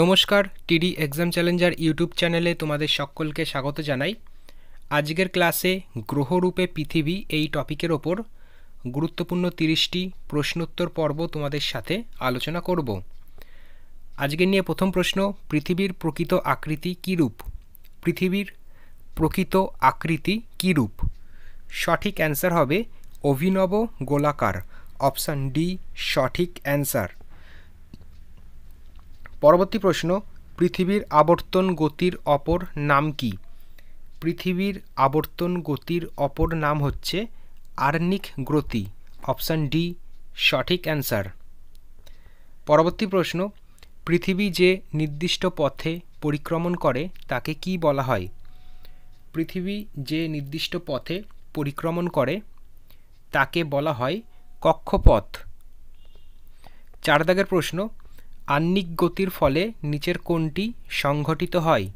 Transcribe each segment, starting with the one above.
নমস্কার টিডি exam Challenger YouTube চ্যানেলে তোমাদের সকলকে স্বাগত জানাই আজকের ক্লাসে গ্রহরূপে পৃথিবী এই টপিকের ওপর গুরুত্বপূর্ণ তিরিশটি প্রশ্নোত্তর পর্ব তোমাদের সাথে আলোচনা করব আজকে নিয়ে প্রথম প্রশ্ন পৃথিবীর প্রকৃত আকৃতি কী রূপ পৃথিবীর প্রকৃত আকৃতি কী রূপ সঠিক অ্যান্সার হবে অভিনব গোলাকার অপশান ডি সঠিক অ্যান্সার পরবর্তী প্রশ্ন পৃথিবীর আবর্তন গতির অপর নাম কি পৃথিবীর আবর্তন গতির অপর নাম হচ্ছে আর্নিক গ্রতি অপশান ডি সঠিক অ্যান্সার পরবর্তী প্রশ্ন পৃথিবী যে নির্দিষ্ট পথে পরিক্রমণ করে তাকে কি বলা হয় পৃথিবী যে নির্দিষ্ট পথে পরিক্রমণ করে তাকে বলা হয় কক্ষপথ চার দাগের প্রশ্ন আহ্নিক গতির ফলে নিচের কোনটি সংঘটিত হয়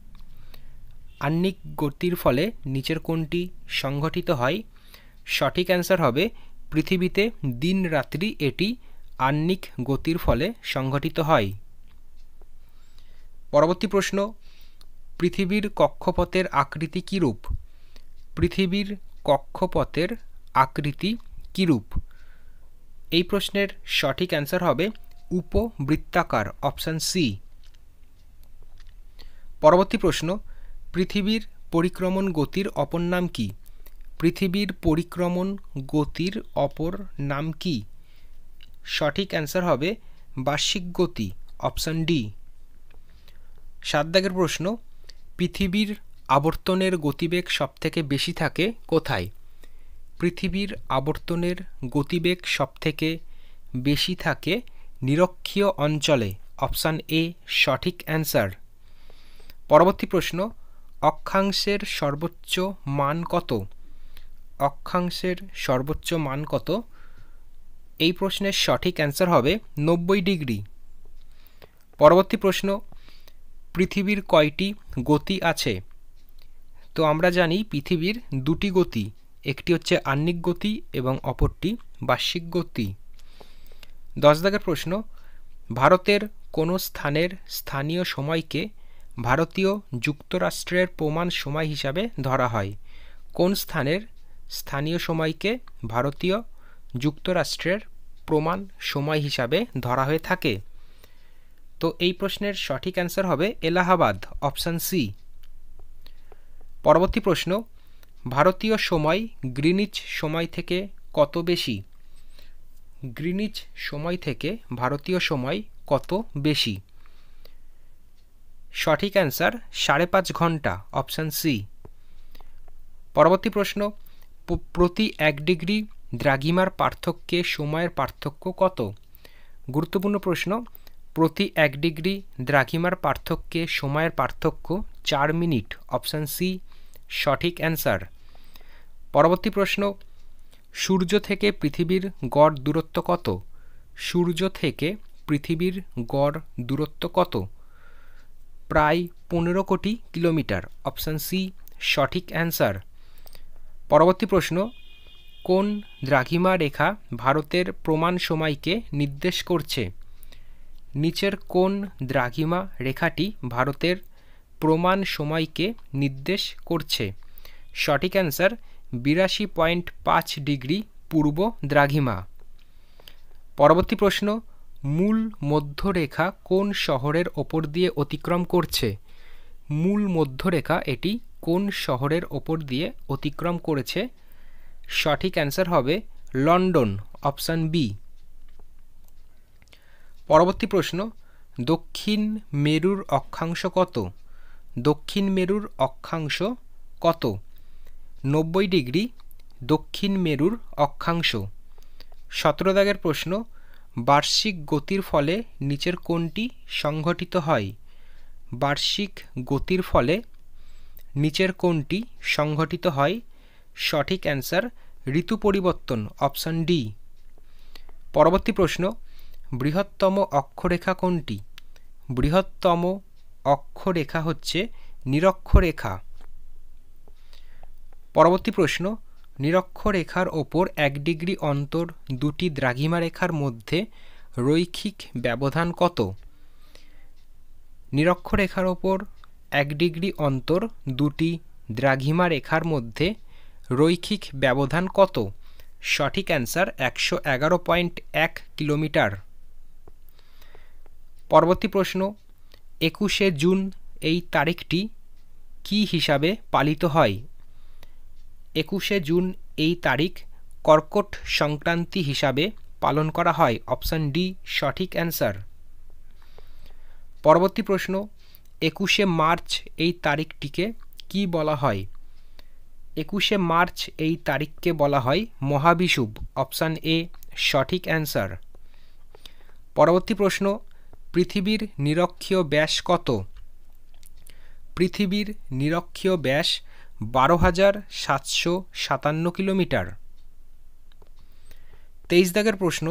আহ্নিক গতির ফলে নিচের কোনটি সংঘটিত হয় সঠিক অ্যান্সার হবে পৃথিবীতে দিন রাত্রি এটি আহ্নিক গতির ফলে সংঘটিত হয় পরবর্তী প্রশ্ন পৃথিবীর কক্ষপথের আকৃতি কীরূপ পৃথিবীর কক্ষপথের আকৃতি কীরূপ এই প্রশ্নের সঠিক অ্যান্সার হবে উপবৃত্তাকার অপশান সি পরবর্তী প্রশ্ন পৃথিবীর পরিক্রমণ গতির অপর নাম কি পৃথিবীর পরিক্রমণ গতির অপর নাম কি সঠিক অ্যান্সার হবে বার্ষিক গতি অপশান ডি সাত দাগের প্রশ্ন পৃথিবীর আবর্তনের গতিবেগ সবথেকে বেশি থাকে কোথায় পৃথিবীর আবর্তনের গতিবেগ সবথেকে বেশি থাকে নিরক্ষীয় অঞ্চলে অপশান এ সঠিক অ্যান্সার পরবর্তী প্রশ্ন অক্ষাংশের সর্বোচ্চ মান কত অক্ষাংশের সর্বোচ্চ মান কত এই প্রশ্নের সঠিক অ্যান্সার হবে নব্বই ডিগ্রি পরবর্তী প্রশ্ন পৃথিবীর কয়টি গতি আছে তো আমরা জানি পৃথিবীর দুটি গতি একটি হচ্ছে আহ্নিক গতি এবং অপরটি বার্ষিক গতি দশ দাগের প্রশ্ন ভারতের কোনো স্থানের স্থানীয় সময়কে ভারতীয় যুক্তরাষ্ট্রের প্রমাণ সময় হিসাবে ধরা হয় কোন স্থানের স্থানীয় সময়কে ভারতীয় যুক্তরাষ্ট্রের প্রমাণ সময় হিসাবে ধরা হয়ে থাকে তো এই প্রশ্নের সঠিক অ্যান্সার হবে এলাহাবাদ অপশান সি পরবর্তী প্রশ্ন ভারতীয় সময় গ্রিনিচ সময় থেকে কত বেশি গ্রিনিচ সময় থেকে ভারতীয় সময় কত বেশি সঠিক অ্যান্সার সাড়ে পাঁচ ঘন্টা অপশান সি পরবর্তী প্রশ্ন প্রতি এক ডিগ্রি দ্রাঘিমার পার্থক্যে সময়ের পার্থক্য কত গুরুত্বপূর্ণ প্রশ্ন প্রতি এক ডিগ্রি দ্রাঘিমার পার্থক্যে সময়ের পার্থক্য চার মিনিট অপশান সি সঠিক অ্যান্সার পরবর্তী প্রশ্ন সূর্য থেকে পৃথিবীর গড় দূরত্ব কত সূর্য থেকে পৃথিবীর গড় দূরত্ব কত প্রায় পনেরো কোটি কিলোমিটার অপশান সি সঠিক অ্যান্সার পরবর্তী প্রশ্ন কোন দ্রাঘিমা রেখা ভারতের প্রমাণ সময়কে নির্দেশ করছে নিচের কোন দ্রাঘিমা রেখাটি ভারতের প্রমাণ সময়কে নির্দেশ করছে সঠিক অ্যান্সার বিরাশি পয়েন্ট পাঁচ ডিগ্রি পূর্ব দ্রাঘিমা পরবর্তী প্রশ্ন মূল মধ্যরেখা কোন শহরের ওপর দিয়ে অতিক্রম করছে মূল মধ্যরেখা এটি কোন শহরের ওপর দিয়ে অতিক্রম করেছে সঠিক অ্যান্সার হবে লন্ডন অপশান বি পরবর্তী প্রশ্ন দক্ষিণ মেরুর অক্ষাংশ কত দক্ষিণ মেরুর অক্ষাংশ কত নব্বই ডিগ্রি দক্ষিণ মেরুর অক্ষাংশ সতেরো দাগের প্রশ্ন বার্ষিক গতির ফলে নিচের কোনটি সংঘটিত হয় বার্ষিক গতির ফলে নিচের কোনটি সংঘটিত হয় সঠিক অ্যান্সার ঋতু পরিবর্তন অপশান ডি পরবর্তী প্রশ্ন বৃহত্তম অক্ষরেখা কোনটি বৃহত্তম অক্ষরেখা হচ্ছে নিরক্ষরেখা পরবর্তী প্রশ্ন নিরক্ষরেখার ওপর এক ডিগ্রি অন্তর দুটি দ্রাঘিমা রেখার মধ্যে রৈখিক ব্যবধান কত নিরক্ষরেখার ওপর এক ডিগ্রি অন্তর দুটি দ্রাঘিমা রেখার মধ্যে রৈখিক ব্যবধান কত সঠিক অ্যান্সার একশো এগারো পয়েন্ট এক কিলোমিটার পরবর্তী প্রশ্ন একুশে জুন এই তারিখটি কি হিসাবে পালিত হয় একুশে জুন এই তারিখ কর্কট সংক্রান্তি হিসাবে পালন করা হয় অপশান ডি সঠিক অ্যান্সার পরবর্তী প্রশ্ন একুশে মার্চ এই তারিখটিকে কি বলা হয় একুশে মার্চ এই তারিখকে বলা হয় মহাবিষুব অপশান এ সঠিক অ্যান্সার পরবর্তী প্রশ্ন পৃথিবীর নিরক্ষীয় ব্যাস কত পৃথিবীর নিরক্ষীয় ব্যাস বারো হাজার সাতশো সাতান্ন কিলোমিটার তেইশ দাগের প্রশ্ন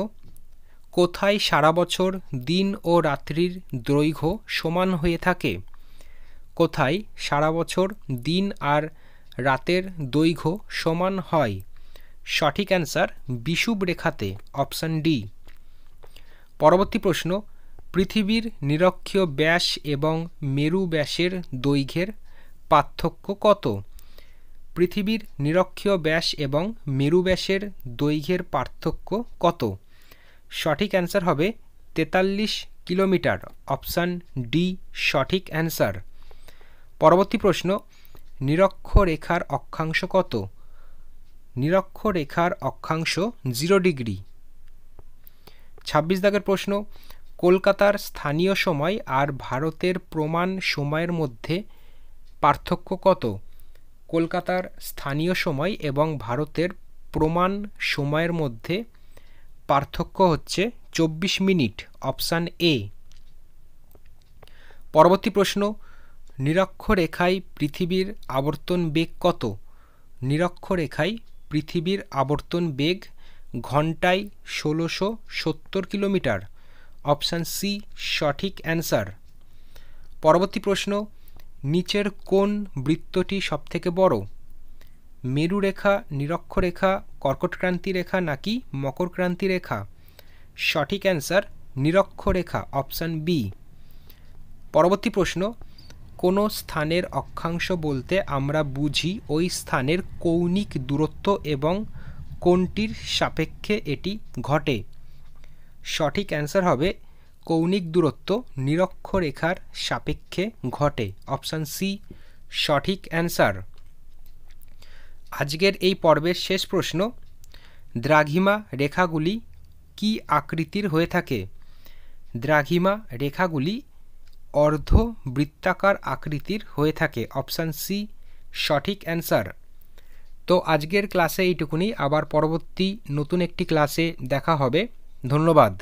কোথায় সারা বছর দিন ও রাত্রির দৈর্ঘ্য সমান হয়ে থাকে কোথায় সারা বছর দিন আর রাতের দৈর্ঘ্য সমান হয় সঠিক অ্যান্সার বিষুব রেখাতে অপশান ডি পরবর্তী প্রশ্ন পৃথিবীর নিরক্ষীয় ব্যাস এবং মেরু ব্যাসের দৈর্ঘ্যের পার্থক্য কত পৃথিবীর নিরক্ষীয় ব্যাস এবং মেরু ব্যাসের দৈর্ঘ্যের পার্থক্য কত সঠিক অ্যান্সার হবে তেতাল্লিশ কিলোমিটার অপশান ডি সঠিক অ্যান্সার পরবর্তী প্রশ্ন নিরক্ষরেখার অক্ষাংশ কত নিরক্ষরেখার অক্ষাংশ জিরো ডিগ্রি ছাব্বিশ দাগের প্রশ্ন কলকাতার স্থানীয় সময় আর ভারতের প্রমাণ সময়ের মধ্যে পার্থক্য কত কলকাতার স্থানীয় সময় এবং ভারতের প্রমাণ সময়ের মধ্যে পার্থক্য হচ্ছে চব্বিশ মিনিট অপশান এ পরবর্তী প্রশ্ন নিরক্ষরেখায় পৃথিবীর আবর্তন বেগ কত নিরক্ষরেখায় পৃথিবীর আবর্তন বেগ ঘন্টায় ষোলোশো সত্তর কিলোমিটার অপশান সি সঠিক অ্যান্সার পরবর্তী প্রশ্ন নিচের কোন বৃত্তটি সবথেকে বড় মেরুরেখা নিরক্ষরেখা কর্কটক্রান্তি রেখা নাকি মকরক্রান্তি রেখা সঠিক অ্যান্সার নিরক্ষরেখা অপশান বি পরবর্তী প্রশ্ন কোনো স্থানের অক্ষাংশ বলতে আমরা বুঝি ওই স্থানের কৌণিক দূরত্ব এবং কোনটির সাপেক্ষে এটি ঘটে সঠিক অ্যান্সার হবে কৌণিক দূরত্ব নিরক্ষরেখার সাপেক্ষে ঘটে অপশান সি সঠিক অ্যান্সার আজকের এই পর্বের শেষ প্রশ্ন দ্রাঘিমা রেখাগুলি কি আকৃতির হয়ে থাকে দ্রাঘিমা রেখাগুলি অর্ধ বৃত্তাকার আকৃতির হয়ে থাকে অপশান সি সঠিক অ্যান্সার তো আজকের ক্লাসে এইটুকুনি আবার পরবর্তী নতুন একটি ক্লাসে দেখা হবে ধন্যবাদ